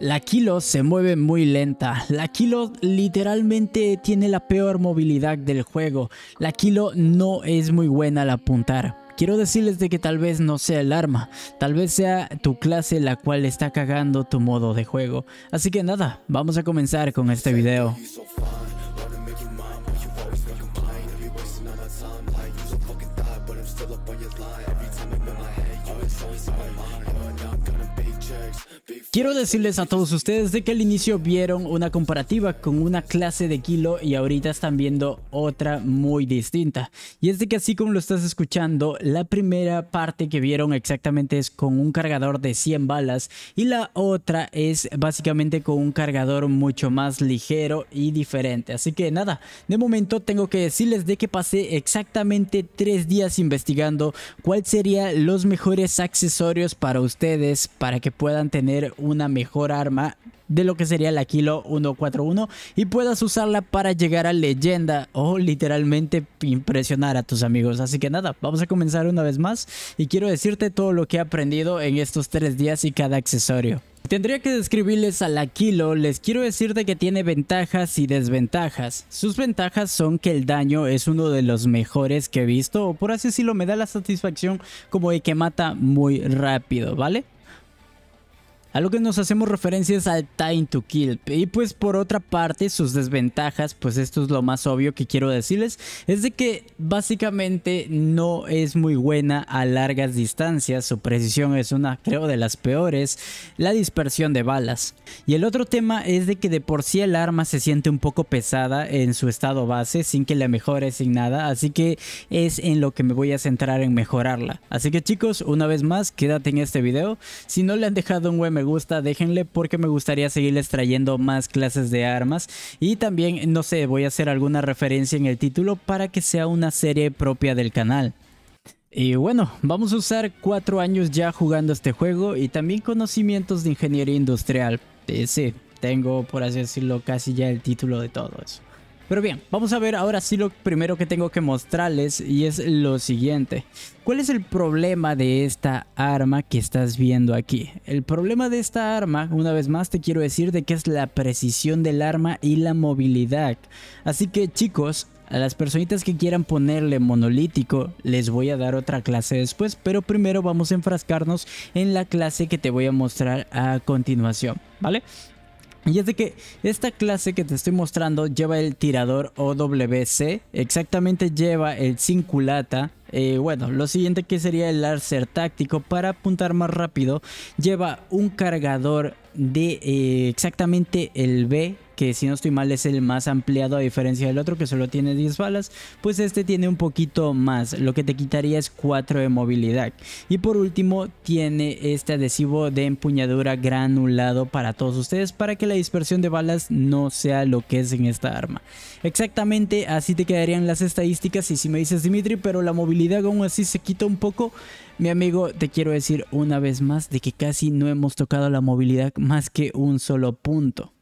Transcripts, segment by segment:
La Kilo se mueve muy lenta, la Kilo literalmente tiene la peor movilidad del juego, la Kilo no es muy buena al apuntar. Quiero decirles de que tal vez no sea el arma, tal vez sea tu clase la cual está cagando tu modo de juego. Así que nada, vamos a comenzar con este video. Quiero decirles a todos ustedes de que al inicio vieron una comparativa con una clase de kilo y ahorita están viendo otra muy distinta. Y es de que así como lo estás escuchando, la primera parte que vieron exactamente es con un cargador de 100 balas y la otra es básicamente con un cargador mucho más ligero y diferente. Así que nada, de momento tengo que decirles de que pasé exactamente 3 días investigando cuáles serían los mejores accesorios para ustedes para que puedan tener una mejor arma de lo que sería la Kilo 141 y puedas usarla para llegar a leyenda o literalmente impresionar a tus amigos. Así que nada, vamos a comenzar una vez más y quiero decirte todo lo que he aprendido en estos tres días y cada accesorio. Tendría que describirles a la Kilo, les quiero decir de que tiene ventajas y desventajas. Sus ventajas son que el daño es uno de los mejores que he visto, o por así decirlo, me da la satisfacción como de que mata muy rápido, ¿vale? a lo que nos hacemos referencia es al Time to Kill. Y pues por otra parte, sus desventajas, pues esto es lo más obvio que quiero decirles, es de que básicamente no es muy buena a largas distancias, su precisión es una creo de las peores, la dispersión de balas. Y el otro tema es de que de por sí el arma se siente un poco pesada en su estado base, sin que la mejore, sin nada, así que es en lo que me voy a centrar en mejorarla. Así que chicos, una vez más, quédate en este video. Si no le han dejado un buen gusta, déjenle porque me gustaría seguirles trayendo más clases de armas. Y también, no sé, voy a hacer alguna referencia en el título para que sea una serie propia del canal. Y bueno, vamos a usar cuatro años ya jugando este juego y también conocimientos de ingeniería industrial. sí, tengo por así decirlo casi ya el título de todo eso. Pero bien, vamos a ver ahora sí lo primero que tengo que mostrarles y es lo siguiente. ¿Cuál es el problema de esta arma que estás viendo aquí? El problema de esta arma, una vez más te quiero decir de que es la precisión del arma y la movilidad. Así que chicos, a las personitas que quieran ponerle monolítico, les voy a dar otra clase después, pero primero vamos a enfrascarnos en la clase que te voy a mostrar a continuación, ¿vale? Y es de que esta clase que te estoy mostrando lleva el tirador OWC, exactamente lleva el cinculata, eh, bueno, lo siguiente que sería el láser táctico para apuntar más rápido lleva un cargador de eh, exactamente el B que si no estoy mal es el más ampliado a diferencia del otro que solo tiene 10 balas, pues este tiene un poquito más, lo que te quitaría es 4 de movilidad. Y por último tiene este adhesivo de empuñadura granulado para todos ustedes para que la dispersión de balas no sea lo que es en esta arma. Exactamente así te quedarían las estadísticas y si me dices Dimitri, pero la movilidad aún así se quita un poco. Mi amigo, te quiero decir una vez más de que casi no hemos tocado la movilidad más que un solo punto.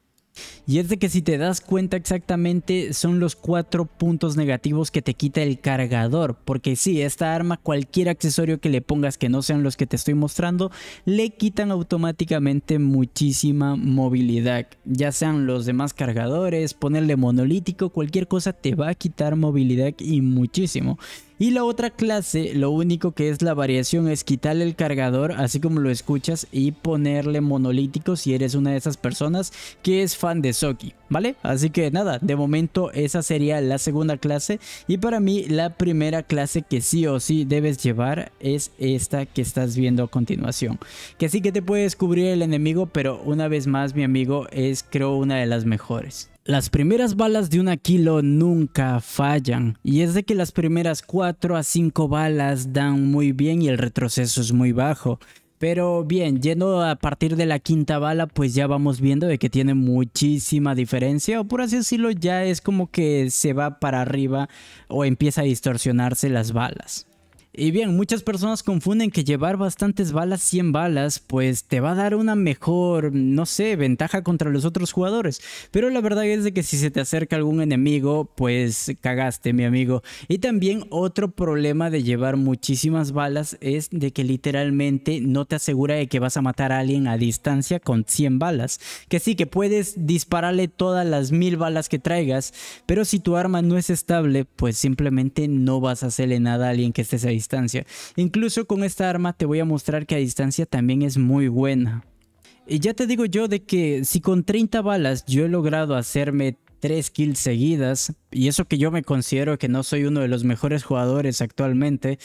Y es de que si te das cuenta exactamente son los cuatro puntos negativos que te quita el cargador, porque si esta arma cualquier accesorio que le pongas que no sean los que te estoy mostrando, le quitan automáticamente muchísima movilidad, ya sean los demás cargadores, ponerle monolítico, cualquier cosa te va a quitar movilidad y muchísimo. Y la otra clase, lo único que es la variación es quitarle el cargador, así como lo escuchas, y ponerle monolítico si eres una de esas personas que es fan de Soki, ¿vale? Así que nada, de momento esa sería la segunda clase. Y para mí la primera clase que sí o sí debes llevar es esta que estás viendo a continuación. Que sí que te puede descubrir el enemigo, pero una vez más mi amigo es creo una de las mejores. Las primeras balas de una kilo nunca fallan, y es de que las primeras 4 a 5 balas dan muy bien y el retroceso es muy bajo. Pero bien, yendo a partir de la quinta bala, pues ya vamos viendo de que tiene muchísima diferencia, o por así decirlo, ya es como que se va para arriba o empieza a distorsionarse las balas. Y bien, muchas personas confunden que llevar bastantes balas, 100 balas, pues te va a dar una mejor, no sé, ventaja contra los otros jugadores. Pero la verdad es de que si se te acerca algún enemigo, pues cagaste, mi amigo. Y también otro problema de llevar muchísimas balas es de que literalmente no te asegura de que vas a matar a alguien a distancia con 100 balas. Que sí, que puedes dispararle todas las mil balas que traigas, pero si tu arma no es estable, pues simplemente no vas a hacerle nada a alguien que estés ahí distancia. Incluso con esta arma te voy a mostrar que a distancia también es muy buena. Y ya te digo yo de que si con 30 balas yo he logrado hacerme 3 kills seguidas, y eso que yo me considero que no soy uno de los mejores jugadores actualmente,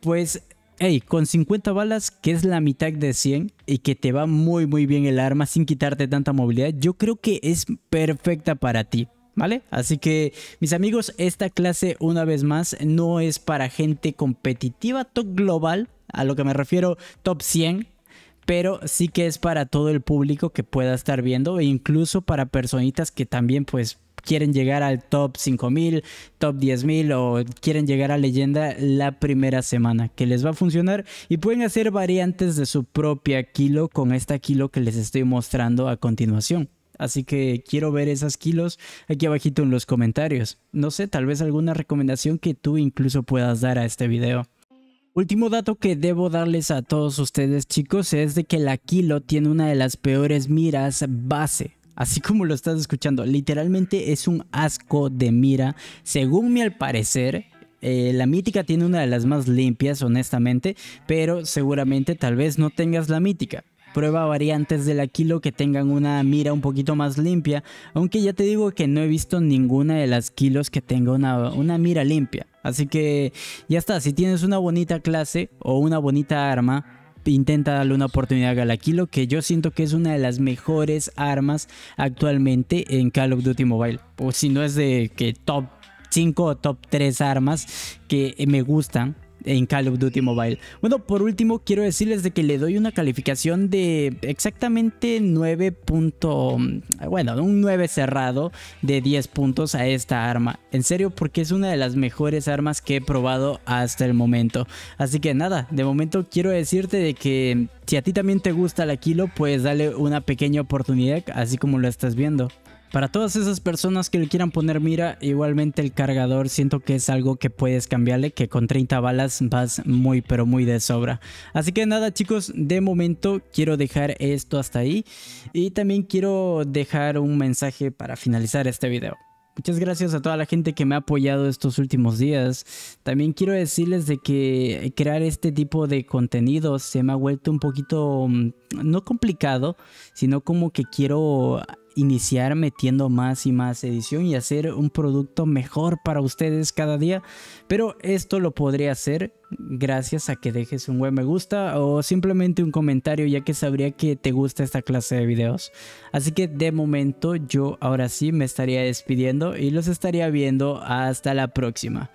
pues hey, con 50 balas, que es la mitad de 100 y que te va muy muy bien el arma sin quitarte tanta movilidad, yo creo que es perfecta para ti. ¿Vale? Así que, mis amigos, esta clase, una vez más, no es para gente competitiva, top global, a lo que me refiero, top 100, pero sí que es para todo el público que pueda estar viendo e incluso para personitas que también, pues, quieren llegar al top 5000, top 10000 o quieren llegar a leyenda la primera semana, que les va a funcionar y pueden hacer variantes de su propia kilo con esta kilo que les estoy mostrando a continuación. Así que quiero ver esas kilos aquí abajito en los comentarios. No sé, tal vez alguna recomendación que tú incluso puedas dar a este video. Último dato que debo darles a todos ustedes chicos es de que la Kilo tiene una de las peores miras base. Así como lo estás escuchando, literalmente es un asco de mira. Según mi al parecer, eh, la mítica tiene una de las más limpias honestamente, pero seguramente tal vez no tengas la mítica. Prueba variantes del Kilo que tengan una mira un poquito más limpia, aunque ya te digo que no he visto ninguna de las Kilos que tenga una, una mira limpia. Así que ya está, si tienes una bonita clase o una bonita arma, intenta darle una oportunidad a la Kilo. que yo siento que es una de las mejores armas actualmente en Call of Duty Mobile. O si no es de que top 5 o top 3 armas que me gustan en Call of Duty Mobile. Bueno, por último, quiero decirles de que le doy una calificación de exactamente 9. puntos bueno, un 9 cerrado de 10 puntos a esta arma. En serio, porque es una de las mejores armas que he probado hasta el momento. Así que nada, de momento quiero decirte de que si a ti también te gusta la Kilo, pues dale una pequeña oportunidad, así como lo estás viendo. Para todas esas personas que le quieran poner mira, igualmente el cargador siento que es algo que puedes cambiarle, que con 30 balas vas muy pero muy de sobra. Así que nada chicos, de momento quiero dejar esto hasta ahí y también quiero dejar un mensaje para finalizar este video. Muchas gracias a toda la gente que me ha apoyado estos últimos días. También quiero decirles de que crear este tipo de contenidos se me ha vuelto un poquito mm, no complicado, sino como que quiero iniciar metiendo más y más edición y hacer un producto mejor para ustedes cada día. Pero esto lo podría hacer gracias a que dejes un buen me gusta o simplemente un comentario ya que sabría que te gusta esta clase de videos. Así que de momento yo ahora sí me estaría despidiendo y los estaría viendo hasta la próxima.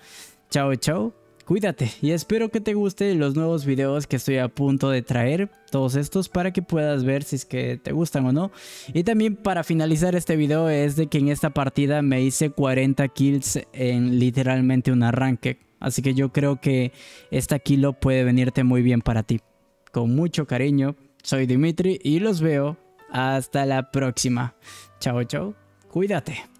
Chao, chao. Cuídate y espero que te gusten los nuevos videos que estoy a punto de traer, todos estos para que puedas ver si es que te gustan o no. Y también para finalizar este video es de que en esta partida me hice 40 kills en literalmente un arranque. Así que yo creo que esta kilo puede venirte muy bien para ti. Con mucho cariño, soy Dimitri y los veo hasta la próxima. Chao, chao. Cuídate.